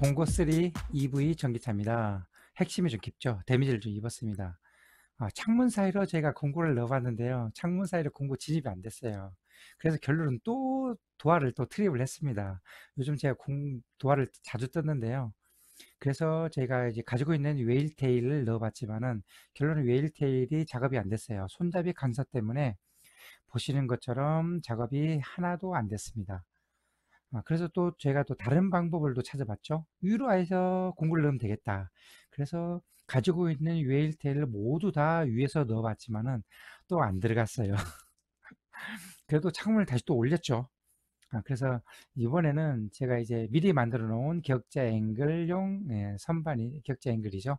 봉고3 EV 전기차입니다. 핵심이 좀 깊죠. 데미지를 좀 입었습니다. 아, 창문 사이로 제가 공구를 넣어봤는데요. 창문 사이로 공구 진입이 안 됐어요. 그래서 결론은 또 도화를 또 트립을 했습니다. 요즘 제가 공, 도화를 자주 떴는데요. 그래서 제가 이제 가지고 있는 웨일테일을 넣어봤지만은 결론은 웨일테일이 작업이 안 됐어요. 손잡이 간사 때문에 보시는 것처럼 작업이 하나도 안 됐습니다. 아, 그래서 또 제가 또 다른 방법을 또 찾아봤죠. 위로에서 공구를 넣으면 되겠다. 그래서 가지고 있는 유일테를 모두 다 위에서 넣어봤지만은 또 안 들어갔어요. 그래도 창문을 다시 또 올렸죠. 아, 그래서 이번에는 제가 이제 미리 만들어 놓은 격자 앵글용 예, 선반이 격자 앵글이죠.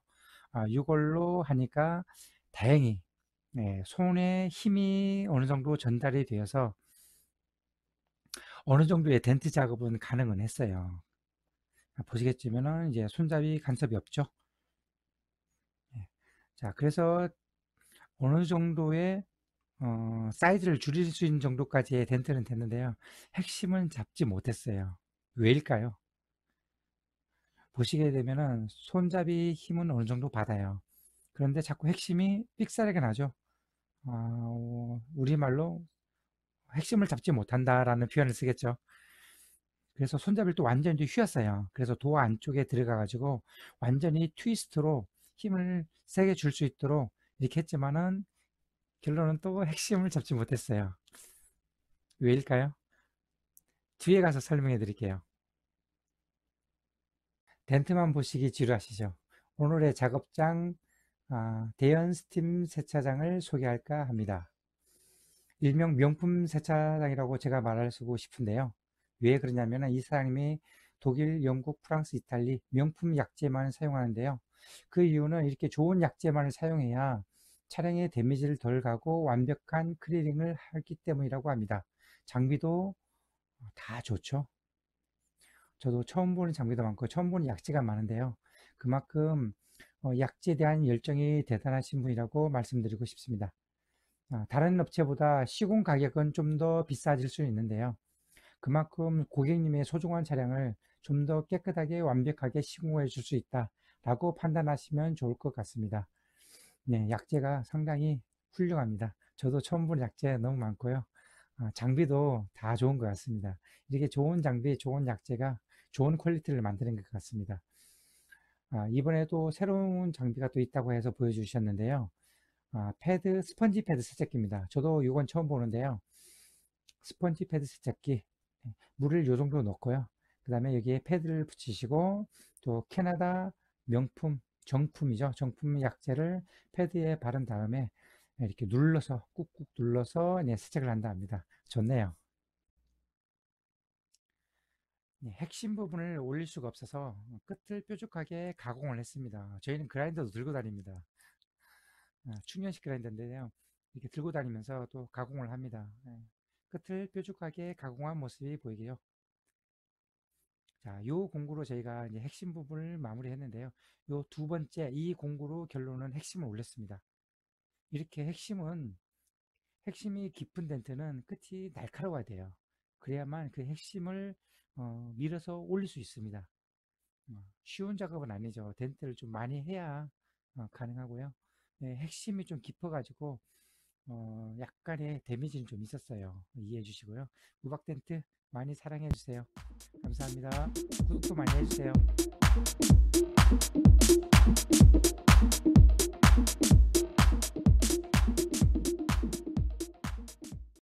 아, 이걸로 하니까 다행히 예, 손에 힘이 어느 정도 전달이 되어서 어느 정도의 덴트 작업은 가능은 했어요. 아, 보시겠지만 이제 손잡이 간섭이 없죠. 예. 자, 그래서 어느 정도의 어, 사이즈를 줄일 수 있는 정도까지의 덴트는 됐는데요. 핵심은 잡지 못했어요. 왜일까요? 보시게 되면 손잡이 힘은 어느 정도 받아요. 그런데 자꾸 핵심이 삑사리가 나죠. 어, 우리말로 핵심을 잡지 못한다라는 표현을 쓰겠죠. 그래서 손잡이를 또 완전히 휘었어요. 그래서 도어 안쪽에 들어가가지고 완전히 트위스트로 힘을 세게 줄 수 있도록 이렇게 했지만은 결론은 또 핵심을 잡지 못했어요. 왜일까요? 뒤에 가서 설명해 드릴게요. 덴트만 보시기 지루하시죠? 오늘의 작업장 아, 대연 스팀 세차장을 소개할까 합니다. 일명 명품 세차장이라고 제가 말하고 싶은데요. 왜 그러냐면 이 사장님이 독일, 영국, 프랑스, 이탈리 명품 약재만 사용하는데요. 그 이유는 이렇게 좋은 약재만을 사용해야 차량의 데미지를 덜 가고 완벽한 크리링을 하기 때문이라고 합니다. 장비도 다 좋죠. 저도 처음 보는 장비도 많고 처음 보는 약재가 많은데요. 그만큼 어, 약재에 대한 열정이 대단하신 분이라고 말씀드리고 싶습니다. 어, 다른 업체보다 시공 가격은 좀 더 비싸질 수 있는데요. 그만큼 고객님의 소중한 차량을 좀 더 깨끗하게 완벽하게 시공해 줄 수 있다 라고 판단하시면 좋을 것 같습니다. 네, 약재가 상당히 훌륭합니다. 저도 처음 본 약재 너무 많고요. 아, 장비도 다 좋은 것 같습니다. 이렇게 좋은 장비, 좋은 약재가 좋은 퀄리티를 만드는 것 같습니다. 아, 이번에도 새로운 장비가 또 있다고 해서 보여주셨는데요. 아, 패드, 스펀지 패드 세척기입니다. 저도 이건 처음 보는데요. 스펀지 패드 세척기. 예, 물을 요 정도 넣고요. 그 다음에 여기에 패드를 붙이시고, 또 캐나다 명품, 정품이죠. 정품 약재를 패드에 바른 다음에 이렇게 눌러서, 꾹꾹 눌러서 네, 세척을 한다 합니다. 좋네요. 네, 핵심 부분을 올릴 수가 없어서 끝을 뾰족하게 가공을 했습니다. 저희는 그라인더도 들고 다닙니다. 충전시키라 어, 했인데요 이렇게 들고 다니면서 또 가공을 합니다. 예. 끝을 뾰족하게 가공한 모습이 보이게요. 자, 요 공구로 저희가 이제 핵심 부분을 마무리했는데요. 요 두 번째 이 공구로 결론은 핵심을 올렸습니다. 이렇게 핵심은 핵심이 깊은 덴트는 끝이 날카로워야 돼요. 그래야만 그 핵심을 어, 밀어서 올릴 수 있습니다. 어, 쉬운 작업은 아니죠. 덴트를 좀 많이 해야 어, 가능하고요. 네, 핵심이 좀 깊어가지고 어, 약간의 데미지는 좀 있었어요. 이해해 주시고요. 우박 텐트 많이 사랑해 주세요. 감사합니다. 구독도 많이 해주세요.